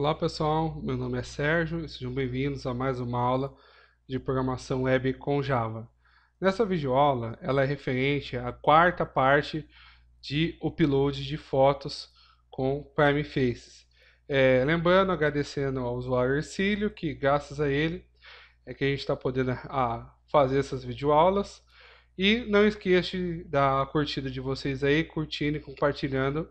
Olá pessoal, meu nome é Sérgio e sejam bem-vindos a mais uma aula de programação web com Java. Nessa videoaula, ela é referente à quarta parte de upload de fotos com Prime Faces. É, lembrando, agradecendo ao usuário Ercílio, que graças a ele é que a gente está podendo a, ah, fazer essas videoaulas. E não esqueça da curtida de vocês aí, curtindo e compartilhando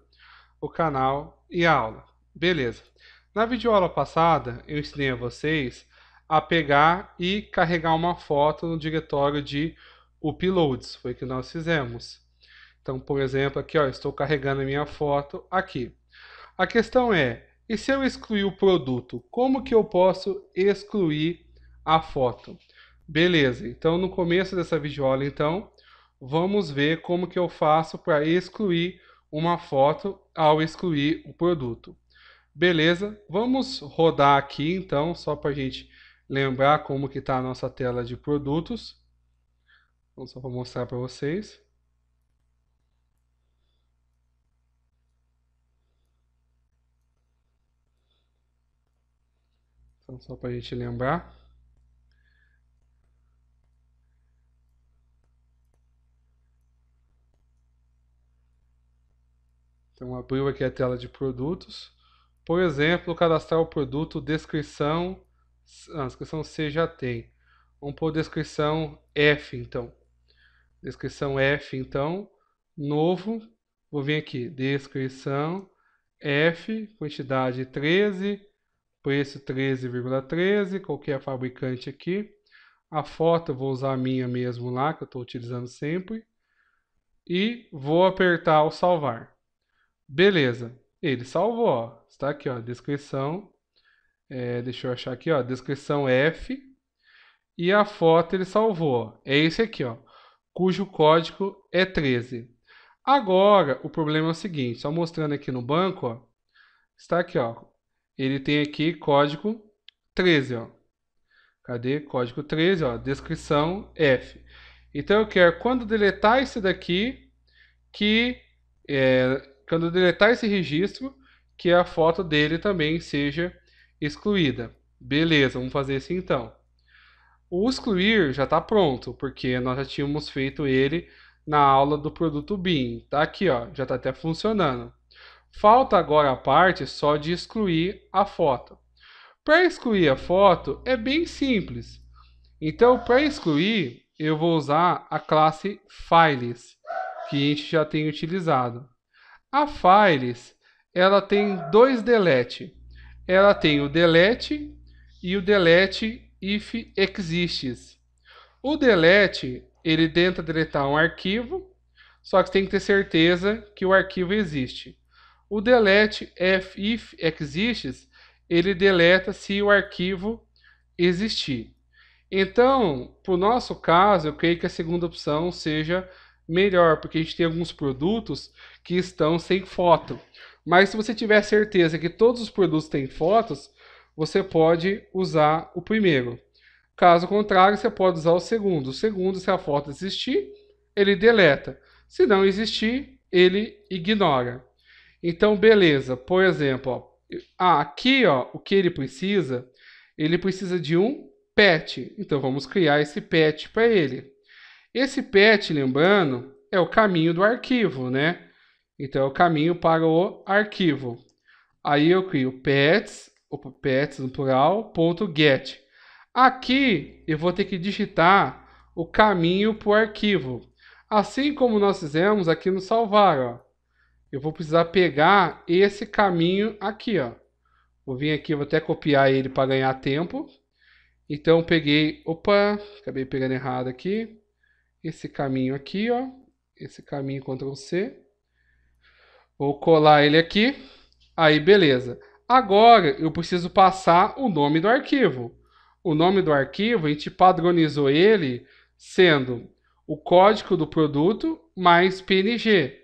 o canal e a aula. Beleza. Na videoaula passada, eu ensinei a vocês a pegar e carregar uma foto no diretório de uploads, foi o que nós fizemos. Então, por exemplo, aqui ó, estou carregando a minha foto aqui. A questão é, e se eu excluir o produto, como que eu posso excluir a foto? Beleza, então no começo dessa videoaula, então, vamos ver como que eu faço para excluir uma foto ao excluir o produto. Beleza, vamos rodar aqui então, só para a gente lembrar como que está a nossa tela de produtos. Então, só para mostrar para vocês. Então, só para a gente lembrar. Então, abriu aqui a tela de produtos. Por exemplo, cadastrar o produto descrição, a ah, descrição C já tem. Vamos pôr descrição F então. Descrição F então, novo, vou vir aqui, descrição F, quantidade 13, preço 13,13, ,13, qualquer fabricante aqui. A foto eu vou usar a minha mesmo lá, que eu estou utilizando sempre. E vou apertar o salvar. Beleza. Ele salvou, ó. Está aqui, ó, descrição. É, deixa eu achar aqui, ó, descrição F. E a foto ele salvou, ó. É esse aqui, ó, cujo código é 13. Agora, o problema é o seguinte, só mostrando aqui no banco, ó, está aqui, ó. Ele tem aqui código 13, ó. Cadê? Código 13, ó, descrição F. Então eu quero, quando deletar esse daqui, que é, quando deletar esse registro, que a foto dele também seja excluída. Beleza, vamos fazer isso assim então. O excluir já está pronto, porque nós já tínhamos feito ele na aula do produto BIM. Está aqui, ó, já está até funcionando. Falta agora a parte só de excluir a foto. Para excluir a foto é bem simples. Então, para excluir, eu vou usar a classe Files, que a gente já tem utilizado. A Files, ela tem dois delete. Ela tem o delete e o delete if exists. O delete, ele tenta deletar um arquivo, só que tem que ter certeza que o arquivo existe. O delete if exists, ele deleta se o arquivo existir. Então, para o nosso caso, eu creio que a segunda opção seja melhor, porque a gente tem alguns produtos que estão sem foto. Mas se você tiver certeza que todos os produtos têm fotos, você pode usar o primeiro. Caso contrário, você pode usar o segundo. O segundo, se a foto existir, ele deleta. Se não existir, ele ignora. Então, beleza. Por exemplo, ó, ah, aqui ó, o que ele precisa? Ele precisa de um pet. Então, vamos criar esse pet para ele. Esse PET, lembrando, é o caminho do arquivo, né? Então, é o caminho para o arquivo. Aí eu crio pets, o pets no plural, ponto get. Aqui eu vou ter que digitar o caminho para o arquivo. Assim como nós fizemos aqui no salvar, ó. Eu vou precisar pegar esse caminho aqui, ó. Vou vir aqui, vou até copiar ele para ganhar tempo. Então peguei, opa, acabei pegando errado aqui esse caminho aqui, ó, esse caminho Ctrl C. Vou colar ele aqui. Aí, beleza. Agora eu preciso passar o nome do arquivo. O nome do arquivo, a gente padronizou ele sendo o código do produto mais PNG.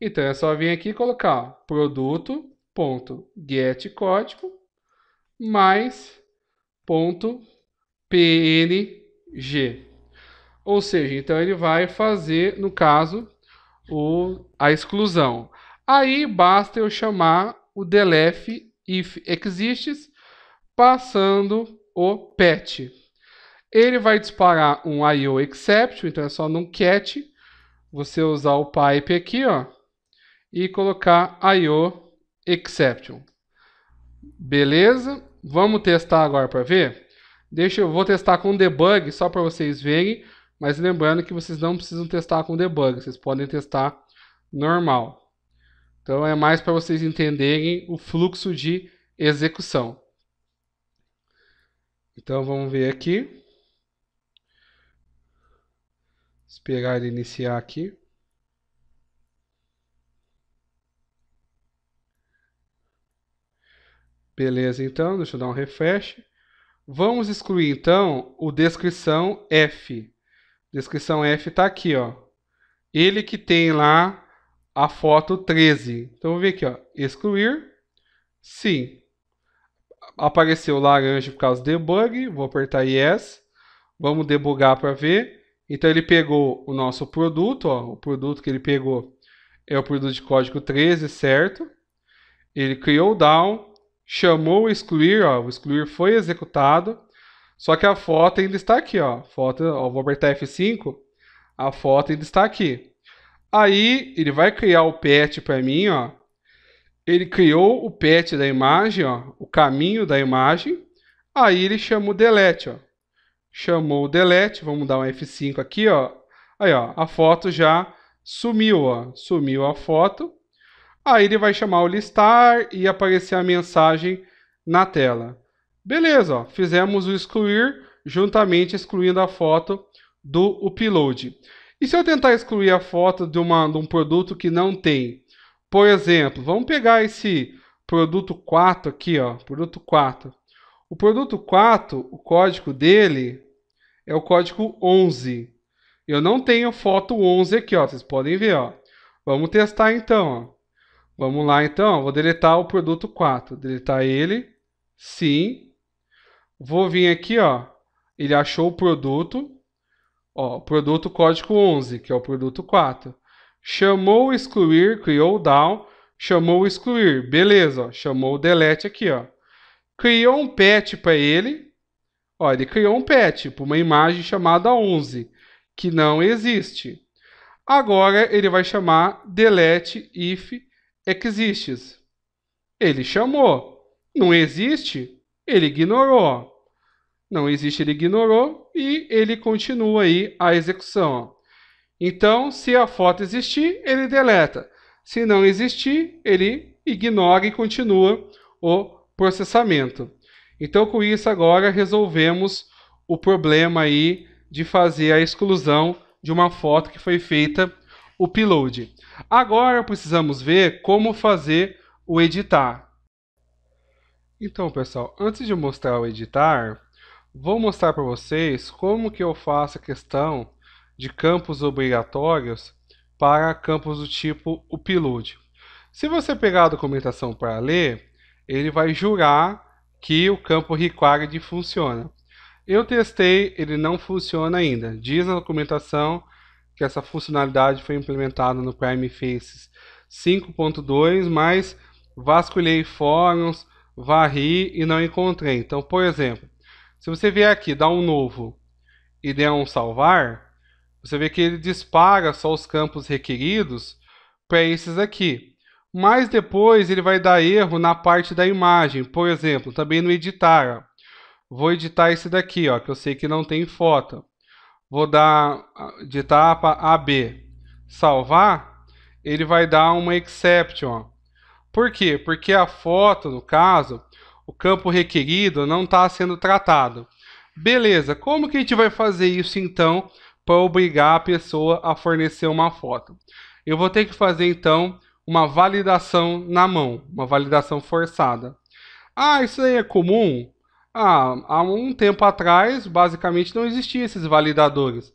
Então é só vir aqui e colocar produto.getCódigo mais ponto .png. Ou seja, então ele vai fazer, no caso, o, a exclusão. Aí basta eu chamar o delef if exists, passando o pet. Ele vai disparar um IO exception. então é só num cat você usar o pipe aqui, ó, e colocar IO exception. Beleza? Vamos testar agora para ver? Deixa eu vou testar com debug só para vocês verem mas lembrando que vocês não precisam testar com debug, vocês podem testar normal. Então é mais para vocês entenderem o fluxo de execução. Então vamos ver aqui. Esperar ele iniciar aqui. Beleza, então, deixa eu dar um refresh. Vamos excluir então o descrição F. Descrição F está aqui, ó. Ele que tem lá a foto 13. Então, vou ver aqui, ó. Excluir. Sim. Apareceu laranja por causa do debug. Vou apertar Yes. Vamos debugar para ver. Então, ele pegou o nosso produto, ó. O produto que ele pegou é o produto de código 13, certo? Ele criou o down, chamou o excluir, ó. O excluir foi executado só que a foto ainda está aqui, ó. Foto, ó, vou apertar F5. A foto ainda está aqui. Aí ele vai criar o pet para mim, ó. Ele criou o pet da imagem, ó, o caminho da imagem. Aí ele chama o delete, ó. Chamou o delete, vamos dar um F5 aqui, ó. Aí, ó, a foto já sumiu, ó. Sumiu a foto. Aí ele vai chamar o listar e aparecer a mensagem na tela. Beleza, ó, fizemos o excluir juntamente excluindo a foto do upload. E se eu tentar excluir a foto de, uma, de um produto que não tem? Por exemplo, vamos pegar esse produto 4 aqui, ó, produto 4. O produto 4, o código dele é o código 11. Eu não tenho foto 11 aqui, ó, vocês podem ver, ó. Vamos testar então, ó. Vamos lá então, vou deletar o produto 4, deletar ele, sim, Vou vir aqui, ó. Ele achou o produto. Ó, produto código 11, que é o produto 4. Chamou excluir, criou o down, chamou excluir. Beleza, ó, chamou o delete aqui, ó. Criou um pet para ele. Ó, ele criou um pet, para uma imagem chamada 11, que não existe. Agora ele vai chamar delete if exists. Ele chamou. Não existe? Ele ignorou não existe, ele ignorou e ele continua aí a execução. Então, se a foto existir, ele deleta. Se não existir, ele ignora e continua o processamento. Então, com isso agora resolvemos o problema aí de fazer a exclusão de uma foto que foi feita o upload. Agora precisamos ver como fazer o editar. Então, pessoal, antes de mostrar o editar, Vou mostrar para vocês como que eu faço a questão de campos obrigatórios para campos do tipo upload. Se você pegar a documentação para ler, ele vai jurar que o campo required funciona. Eu testei, ele não funciona ainda. Diz na documentação que essa funcionalidade foi implementada no Prime Faces 5.2, mas vasculhei fóruns, varri e não encontrei. Então, por exemplo, se você vier aqui, dá um novo e der um salvar, você vê que ele dispara só os campos requeridos para esses aqui. Mas depois ele vai dar erro na parte da imagem, por exemplo, também no editar. Ó. Vou editar esse daqui, ó, que eu sei que não tem foto. Vou dar ah, editar para AB, salvar, ele vai dar uma exception. Ó. Por quê? Porque a foto, no caso, o campo requerido não está sendo tratado. Beleza, como que a gente vai fazer isso então para obrigar a pessoa a fornecer uma foto? Eu vou ter que fazer então uma validação na mão, uma validação forçada. Ah, isso aí é comum? Ah, há um tempo atrás, basicamente, não existiam esses validadores.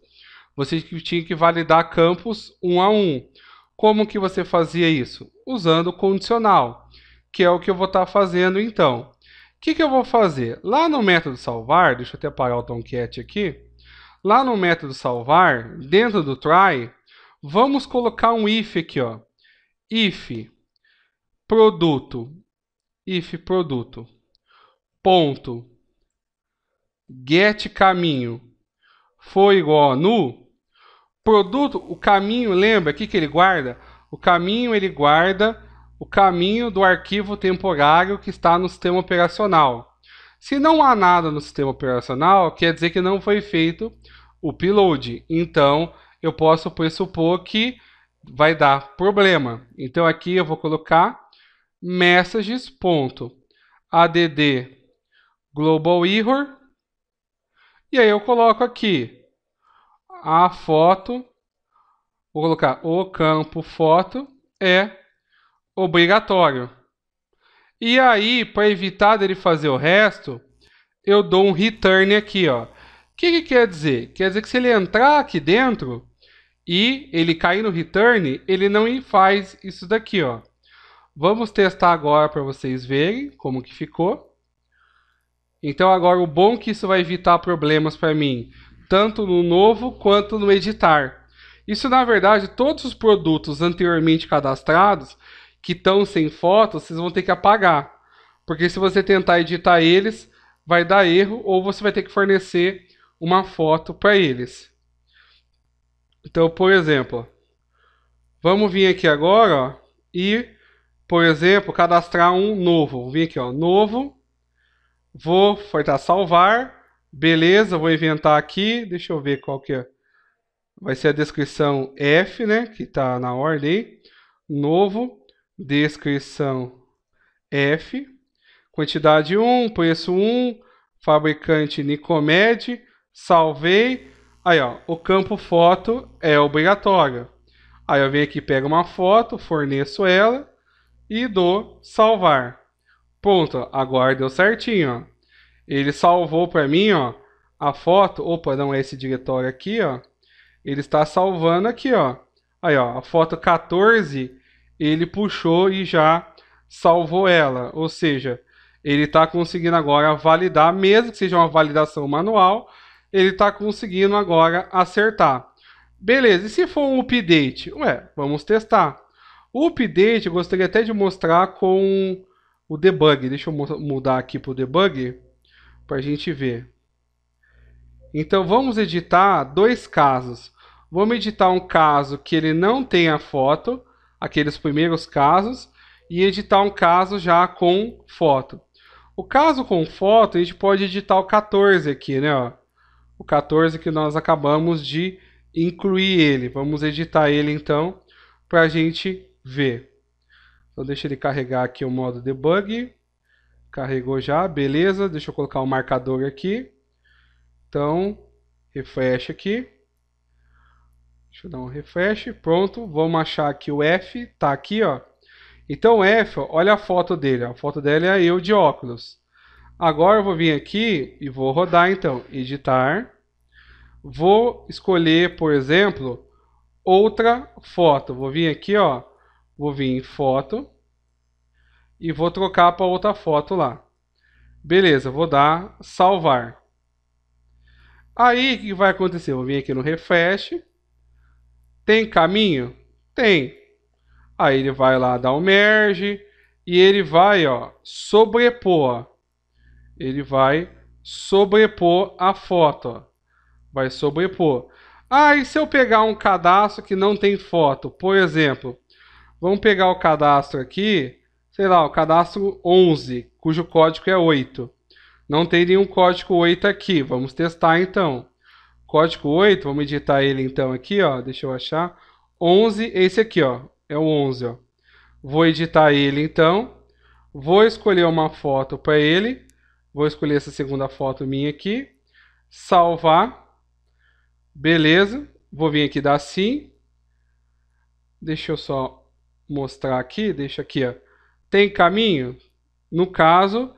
Você tinha que validar campos um a um. Como que você fazia isso? Usando o condicional, que é o que eu vou estar tá fazendo então. O que, que eu vou fazer? Lá no método salvar, deixa eu até apagar o Tomcat aqui. Lá no método salvar, dentro do try, vamos colocar um if aqui, ó. If produto, if produto, ponto, get caminho foi igual a nu, produto, o caminho, lembra aqui que ele guarda? O caminho ele guarda o caminho do arquivo temporário que está no sistema operacional. Se não há nada no sistema operacional, quer dizer que não foi feito o upload. Então, eu posso pressupor que vai dar problema. Então, aqui eu vou colocar messages.add global error. E aí eu coloco aqui a foto, vou colocar o campo foto é obrigatório. E aí, para evitar dele fazer o resto, eu dou um return aqui, ó. O que, que quer dizer? Quer dizer que se ele entrar aqui dentro e ele cair no return, ele não faz isso daqui, ó. Vamos testar agora para vocês verem como que ficou. Então agora o bom é que isso vai evitar problemas para mim, tanto no novo quanto no editar. Isso na verdade todos os produtos anteriormente cadastrados que estão sem fotos, vocês vão ter que apagar. Porque se você tentar editar eles, vai dar erro ou você vai ter que fornecer uma foto para eles. Então, por exemplo, vamos vir aqui agora ó, e, por exemplo, cadastrar um novo. Vou vir aqui, ó, novo. Vou apertar salvar. Beleza, vou inventar aqui. Deixa eu ver qual que é. Vai ser a descrição F, né? Que está na ordem. Novo descrição F, quantidade 1, preço 1, fabricante Nicomed, salvei. Aí, ó, o campo foto é obrigatório. Aí eu venho aqui, pego uma foto, forneço ela e dou salvar. Pronto, agora deu certinho, ó. Ele salvou para mim, ó, a foto. Opa, não é esse diretório aqui, ó. Ele está salvando aqui, ó. Aí, ó, a foto 14 ele puxou e já salvou ela. Ou seja, ele está conseguindo agora validar, mesmo que seja uma validação manual, ele está conseguindo agora acertar. Beleza, e se for um update? Ué, vamos testar. O update eu gostaria até de mostrar com o debug. Deixa eu mudar aqui para o debug para a gente ver. Então vamos editar dois casos. Vamos editar um caso que ele não tenha foto aqueles primeiros casos e editar um caso já com foto. O caso com foto, a gente pode editar o 14 aqui, né? Ó. O 14 que nós acabamos de incluir ele. Vamos editar ele então para a gente ver. Então deixa ele carregar aqui o modo debug. Carregou já, beleza. Deixa eu colocar o marcador aqui. Então, refresh aqui. Deixa eu dar um refresh. Pronto, vamos achar aqui o F. Tá aqui, ó. Então o F, ó, olha a foto dele. Ó. A foto dele é eu de óculos. Agora eu vou vir aqui e vou rodar então. Editar. Vou escolher, por exemplo, outra foto. Vou vir aqui, ó. Vou vir em foto. E vou trocar para outra foto lá. Beleza, vou dar salvar. Aí o que vai acontecer? Eu vou vir aqui no refresh. Tem caminho? Tem. Aí ele vai lá dar o um merge e ele vai, ó, sobrepor. Ele vai sobrepor a foto, ó. Vai sobrepor. Ah, e se eu pegar um cadastro que não tem foto? Por exemplo, vamos pegar o cadastro aqui, sei lá, o cadastro 11, cujo código é 8. Não tem nenhum código 8 aqui, vamos testar então. Código 8, vamos editar ele então aqui, ó, deixa eu achar. 11, esse aqui, ó, é o 11, ó. Vou editar ele então. Vou escolher uma foto para ele. Vou escolher essa segunda foto minha aqui. Salvar. Beleza. Vou vir aqui dar sim. Deixa eu só mostrar aqui. Deixa aqui, ó. Tem caminho? No caso,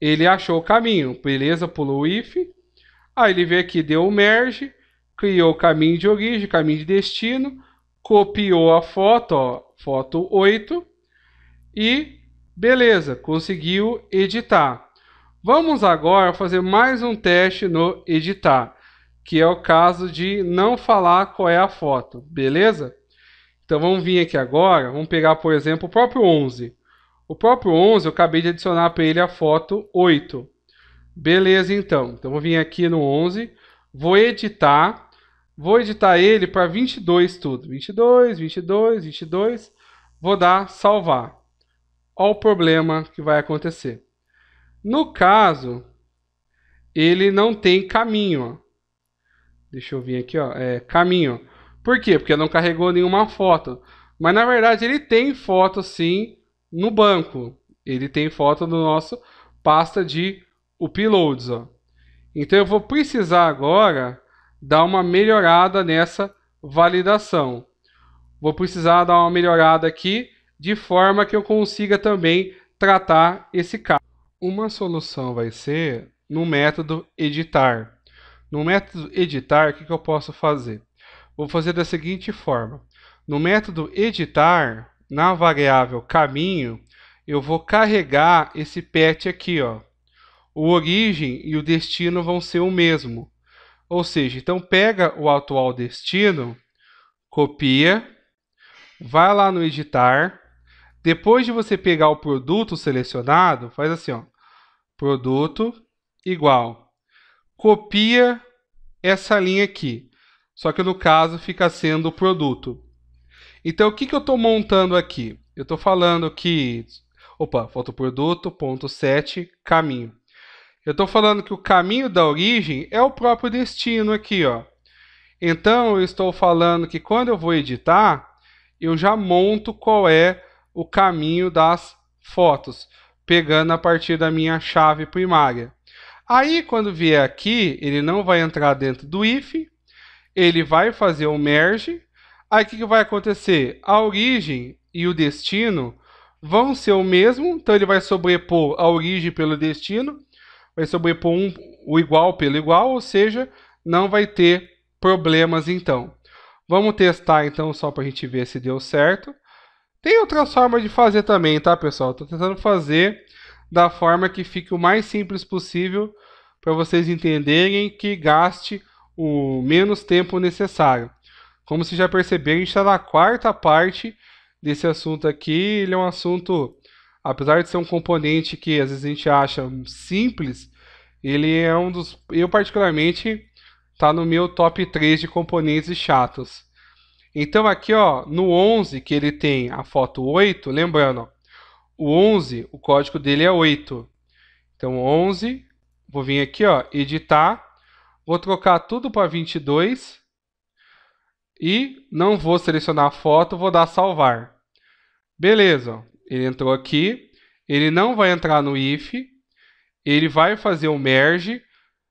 ele achou o caminho. Beleza, pulou o if. Aí ele veio aqui, deu o merge, criou o caminho de origem, caminho de destino, copiou a foto, ó, foto 8, e beleza, conseguiu editar. Vamos agora fazer mais um teste no editar, que é o caso de não falar qual é a foto, beleza? Então vamos vir aqui agora, vamos pegar por exemplo o próprio 11. O próprio 11 eu acabei de adicionar para ele a foto 8. Beleza, então. Então vou vir aqui no 11, vou editar, vou editar ele para 22 tudo. 22, 22, 22. Vou dar salvar. Olha o problema que vai acontecer. No caso, ele não tem caminho. Ó. Deixa eu vir aqui, ó. É, caminho. Por quê? Porque não carregou nenhuma foto. Mas na verdade ele tem foto sim no banco. Ele tem foto do nosso pasta de uploads. Ó. Então eu vou precisar agora dar uma melhorada nessa validação. Vou precisar dar uma melhorada aqui de forma que eu consiga também tratar esse caso. Uma solução vai ser no método editar. No método editar, o que, que eu posso fazer? Vou fazer da seguinte forma. No método editar, na variável caminho, eu vou carregar esse pet aqui, ó, o origem e o destino vão ser o mesmo. Ou seja, então pega o atual destino, copia, vai lá no editar. Depois de você pegar o produto selecionado, faz assim, ó, produto igual. Copia essa linha aqui. Só que no caso fica sendo o produto. Então o que, que eu estou montando aqui? Eu estou falando que. Opa, falta o produto, ponto 7, caminho. Eu estou falando que o caminho da origem é o próprio destino aqui, ó. Então, eu estou falando que quando eu vou editar, eu já monto qual é o caminho das fotos, pegando a partir da minha chave primária. Aí, quando vier aqui, ele não vai entrar dentro do if, ele vai fazer o merge. Aí, o que, que vai acontecer? A origem e o destino vão ser o mesmo, então ele vai sobrepor a origem pelo destino, vai sobrepor um, o igual pelo igual, ou seja, não vai ter problemas então. Vamos testar então só para a gente ver se deu certo. Tem outras formas de fazer também, tá pessoal? Estou tentando fazer da forma que fique o mais simples possível para vocês entenderem que gaste o menos tempo necessário. Como vocês já perceberam, a gente está na quarta parte desse assunto aqui. Ele é um assunto apesar de ser um componente que às vezes a gente acha simples, ele é um dos. Eu, particularmente, está no meu top 3 de componentes chatos. Então, aqui ó, no 11 que ele tem a foto 8, lembrando, ó, o 11, o código dele é 8. Então, 11, vou vir aqui, ó, editar, vou trocar tudo para 22 e não vou selecionar a foto, vou dar salvar. Beleza, ele entrou aqui, ele não vai entrar no if, ele vai fazer o merge.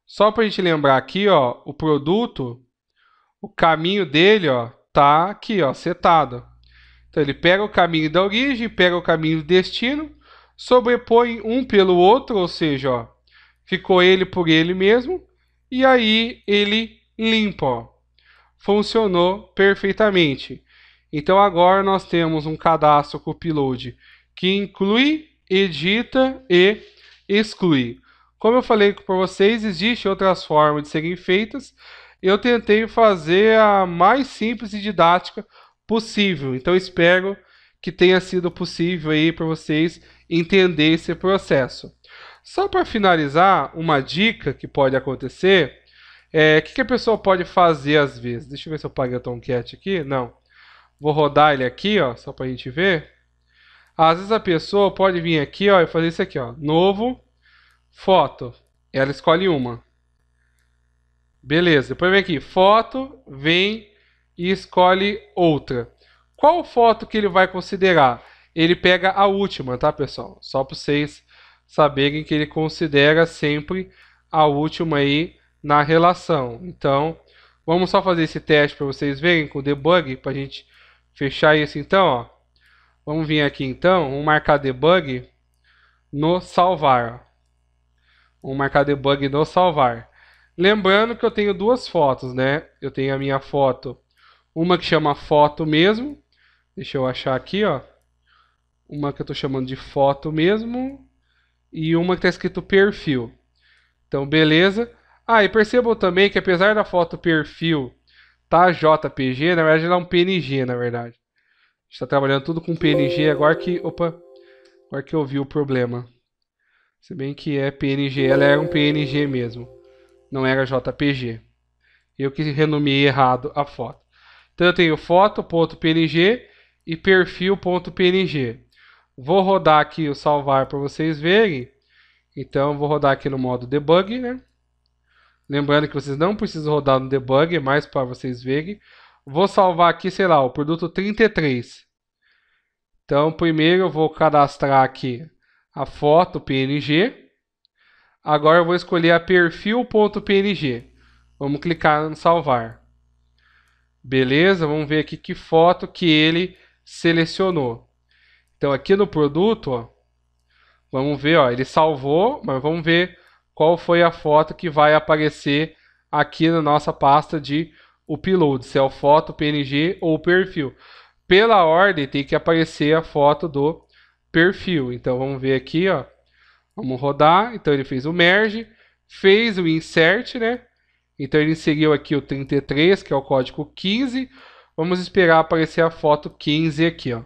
Só para a gente lembrar aqui, ó, o produto, o caminho dele, ó, tá aqui, ó, setado. Então ele pega o caminho da origem, pega o caminho do destino, sobrepõe um pelo outro, ou seja, ó, ficou ele por ele mesmo, e aí ele limpa, ó. Funcionou perfeitamente. Então agora nós temos um cadastro com o que inclui, edita e exclui. Como eu falei para vocês, existem outras formas de serem feitas. Eu tentei fazer a mais simples e didática possível. Então espero que tenha sido possível aí para vocês entender esse processo. Só para finalizar, uma dica que pode acontecer é o que, que, a pessoa pode fazer às vezes. Deixa eu ver se eu paguei a Tomcat aqui. Não. Vou rodar ele aqui, ó, só para a gente ver. Às vezes a pessoa pode vir aqui, ó, e fazer isso aqui, ó. Novo, foto. Ela escolhe uma. Beleza. Depois vem aqui, foto, vem e escolhe outra. Qual foto que ele vai considerar? Ele pega a última, tá, pessoal? Só para vocês saberem que ele considera sempre a última aí na relação. Então, vamos só fazer esse teste para vocês verem com o debug, para a gente fechar isso então, ó. Vamos vir aqui então, um marcar debug no salvar. Ó. marcar debug no salvar. Lembrando que eu tenho duas fotos, né? Eu tenho a minha foto, uma que chama foto mesmo. Deixa eu achar aqui, ó. Uma que eu estou chamando de foto mesmo. E uma que está escrito perfil. Então, beleza. Ah, e percebam também que apesar da foto perfil tá JPG, na verdade ela é um PNG, na verdade. A gente tá trabalhando tudo com PNG agora que, opa, agora que eu vi o problema. Se bem que é PNG, ela é um PNG mesmo, não era JPG. Eu que renomeei errado a foto. Então eu tenho foto.png e perfil.png. Vou rodar aqui o salvar para vocês verem. Então vou rodar aqui no modo debug, né? Lembrando que vocês não precisam rodar no debug, é mais para vocês verem. Vou salvar aqui, sei lá, o produto 33. Então, primeiro eu vou cadastrar aqui a foto PNG. Agora eu vou escolher a perfil.png. Vamos clicar em salvar. Beleza, vamos ver aqui que foto que ele selecionou. Então aqui no produto, ó, vamos ver, ó, ele salvou, mas vamos ver qual foi a foto que vai aparecer aqui na nossa pasta de upload, se é o foto, PNG ou perfil. Pela ordem tem que aparecer a foto do perfil. Então vamos ver aqui, ó. Vamos rodar. Então ele fez o merge, fez o insert, né? Então ele inseriu aqui o 33, que é o código 15. Vamos esperar aparecer a foto 15 aqui, ó.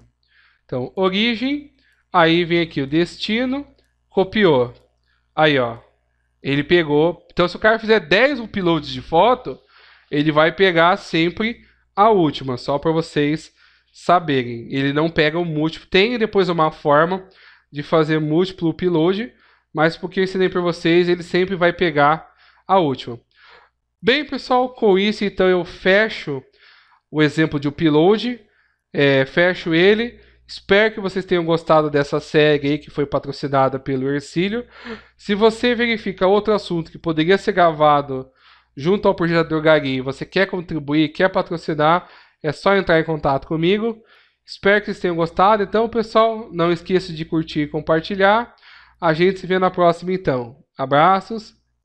Então origem, aí vem aqui o destino, copiou. Aí, ó, ele pegou. Então, se o cara fizer 10 uploads de foto, ele vai pegar sempre a última, só para vocês saberem. Ele não pega o múltiplo. Tem depois uma forma de fazer múltiplo upload, mas porque eu ensinei para vocês, ele sempre vai pegar a última. Bem, pessoal, com isso então eu fecho o exemplo de upload, é, fecho ele. Espero que vocês tenham gostado dessa série aí que foi patrocinada pelo Ercílio. Se você verifica outro assunto que poderia ser gravado junto ao Projetador Drogaria e você quer contribuir, quer patrocinar, é só entrar em contato comigo. Espero que vocês tenham gostado. Então, pessoal, não esqueça de curtir e compartilhar. A gente se vê na próxima então. Abraços